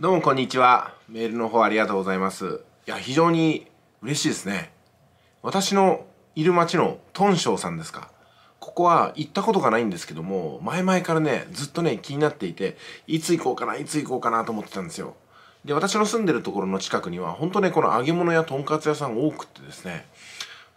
どうもこんにちは。メールの方ありがとうございます。いや、非常に嬉しいですね。私のいる町のトンショウさんですか。ここは行ったことがないんですけども、前々からね、ずっとね、気になっていて、いつ行こうかな、いつ行こうかなと思ってたんですよ。で、私の住んでるところの近くには、ほんとね、この揚げ物やとんかつ屋さん多くってですね、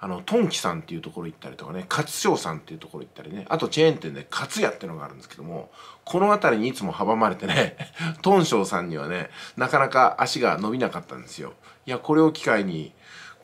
あの、トンキさんっていうところ行ったりとかね、勝勝さんっていうところ行ったりね、あとチェーン店で勝屋っていうのがあるんですけども、この辺りにいつも阻まれてね、トンショウさんにはね、なかなか足が伸びなかったんですよ。いや、これを機会に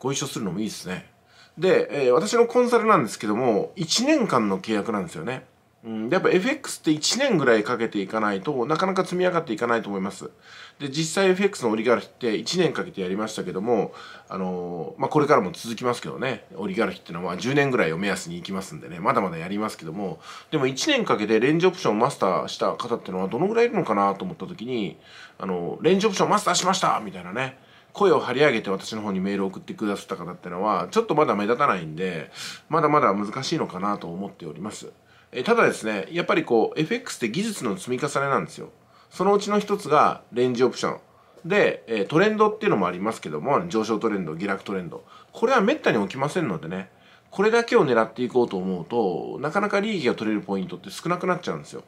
ご一緒するのもいいですね。で、えー、私のコンサルなんですけども、1年間の契約なんですよね。うん、やっぱ FX って1年ぐらいかけていかないとなかなか積み上がっていかないと思います。で、実際 FX のオリガルヒって1年かけてやりましたけども、あのー、まあ、これからも続きますけどね、オリガルヒっていうのは10年ぐらいを目安に行きますんでね、まだまだやりますけども、でも1年かけてレンジオプションをマスターした方っていうのはどのぐらいいるのかなと思った時に、あのー、レンジオプションマスターしましたみたいなね、声を張り上げて私の方にメールを送ってくださった方ってのは、ちょっとまだ目立たないんで、まだまだ難しいのかなと思っております。えただですね、やっぱりこう、FX って技術の積み重ねなんですよ。そのうちの一つがレンジオプション。で、えトレンドっていうのもありますけども、上昇トレンド、下落トレンド。これは滅多に起きませんのでね、これだけを狙っていこうと思うと、なかなか利益が取れるポイントって少なくなっちゃうんですよ。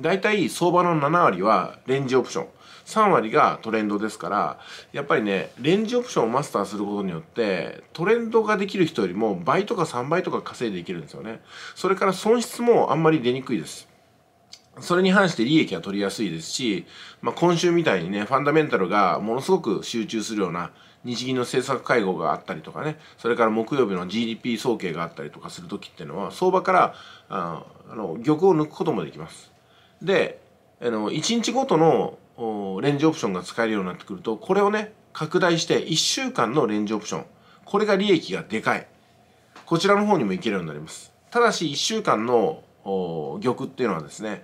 だいたい相場の7割はレンジオプション。3割がトレンドですからやっぱりねレンジオプションをマスターすることによってトレンドができる人よりも倍とか3倍とか稼いでいけるんですよねそれから損失もあんまり出にくいですそれに反して利益は取りやすいですし、まあ、今週みたいにね、ファンダメンタルがものすごく集中するような日銀の政策会合があったりとかね、それから木曜日の GDP 総計があったりとかするときっていうのは、相場からあの玉を抜くこともできます。で、あの1日ごとのレンジオプションが使えるようになってくるとこれをね拡大して1週間のレンジオプションこれが利益がでかいこちらの方にもいけるようになりますただし1週間の玉っていうのはですね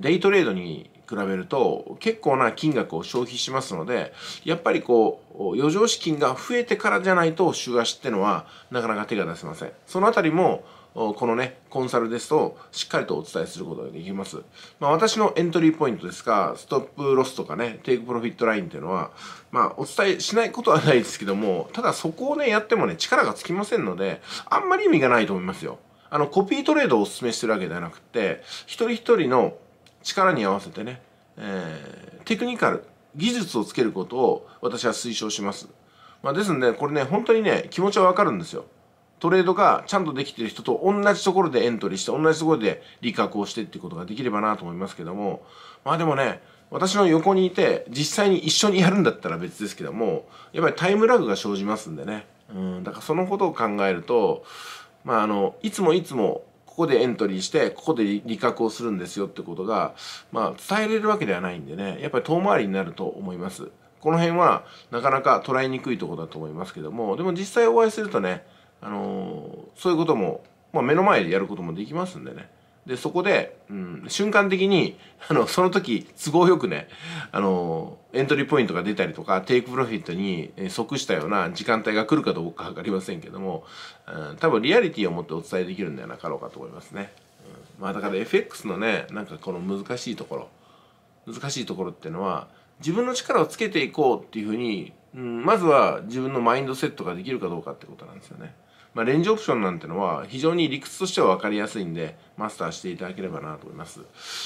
デイトレードに比べると結構な金額を消費しますのでやっぱりこう余剰資金が増えてからじゃないと週足ってのはなかなか手が出せませんそのあたりもこのね、コンサルですと、しっかりとお伝えすることができます。まあ、私のエントリーポイントですかストップロスとかね、テイクプロフィットラインっていうのは、まあ、お伝えしないことはないですけども、ただそこをね、やってもね、力がつきませんので、あんまり意味がないと思いますよ。あの、コピートレードをお勧めしてるわけではなくて、一人一人の力に合わせてね、えー、テクニカル、技術をつけることを私は推奨します。まあ、ですんで、これね、本当にね、気持ちはわかるんですよ。トレードがちゃんとできてる人と同じところでエントリーして、同じところで利確をしてっていうことができればなと思いますけども、まあでもね、私の横にいて、実際に一緒にやるんだったら別ですけども、やっぱりタイムラグが生じますんでね。うん、だからそのことを考えると、まああの、いつもいつもここでエントリーして、ここで利確をするんですよってことが、まあ伝えれるわけではないんでね、やっぱり遠回りになると思います。この辺はなかなか捉えにくいところだと思いますけども、でも実際お会いするとね、あのそういうことも、まあ、目の前でやることもできますんでね。で、そこで、うん、瞬間的に、あの、その時、都合よくね、あの、エントリーポイントが出たりとか、テイクプロフィットに即したような時間帯が来るかどうかわかりませんけども、うん、多分リアリティを持ってお伝えできるんではなかろうかと思いますね。うん、まあだから FX のね、なんかこの難しいところ、難しいところっていうのは、自分の力をつけていこうっていうふうに、うん、まずは自分のマインドセットができるかどうかってことなんですよね。まあ、レンジオプションなんてのは非常に理屈としては分かりやすいんでマスターしていただければなと思います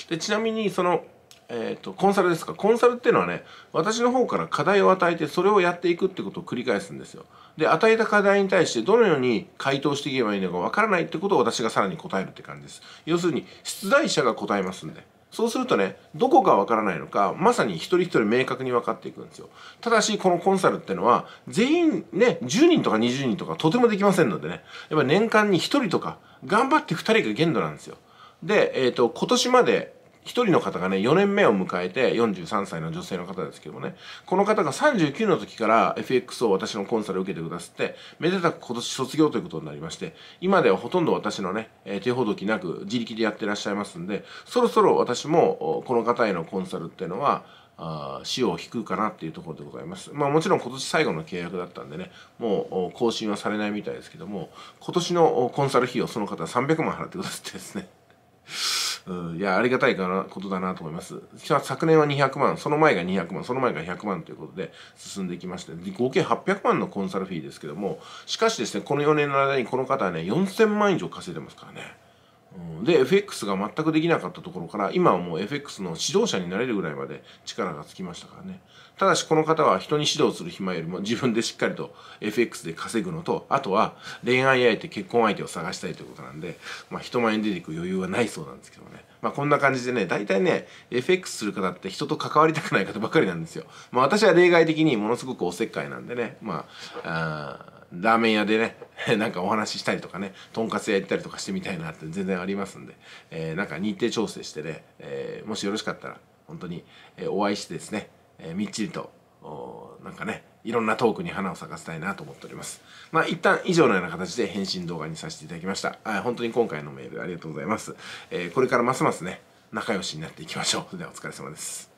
でちなみにそのえーと、コンサルですかコンサルっていうのはね私の方から課題を与えてそれをやっていくってことを繰り返すんですよで与えた課題に対してどのように回答していけばいいのかわからないってことを私がさらに答えるって感じです要するに出題者が答えますんでそうするとね、どこがわからないのか、まさに一人一人明確に分かっていくんですよ。ただし、このコンサルってのは、全員ね、10人とか20人とかとてもできませんのでね、やっぱ年間に1人とか、頑張って2人が限度なんですよ。で、えっ、ー、と、今年まで一人の方がね、4年目を迎えて、43歳の女性の方ですけどもね、この方が39の時から FX を私のコンサルを受けてくださって、めでたく今年卒業ということになりまして、今ではほとんど私のね、え手ほどきなく自力でやってらっしゃいますんで、そろそろ私もこの方へのコンサルっていうのは、あ潮を引くかなっていうところでございます。まあもちろん今年最後の契約だったんでね、もう更新はされないみたいですけども、今年のコンサル費用その方は300万払ってくださってですね。うん、いや、ありがたいかな、ことだなと思います。昨年は200万、その前が200万、その前が100万ということで進んできまして、合計800万のコンサルフィーですけども、しかしですね、この4年の間にこの方はね、4000万以上稼いでますからね。で FX が全くできなかったところから今はもう FX の指導者になれるぐらいまで力がつきましたからねただしこの方は人に指導する暇よりも自分でしっかりと FX で稼ぐのとあとは恋愛相手結婚相手を探したいということなんで、まあ、人前に出ていく余裕はないそうなんですけどねまあこんな感じでね大体ね FX する方って人と関わりたくない方ばかりなんですよまあ私は例外的にものすごくおせっかいなんでねまああラーメン屋でね、なんかお話ししたりとかね、とんかつ屋行ったりとかしてみたいなって全然ありますんで、えー、なんか日程調整してね、えー、もしよろしかったら、本当に、えお会いしてですね、えみっちりと、なんかね、いろんなトークに花を咲かせたいなと思っております。まあ、一旦以上のような形で返信動画にさせていただきました。本当に今回のメールありがとうございます。えー、これからますますね、仲良しになっていきましょう。それではお疲れ様です。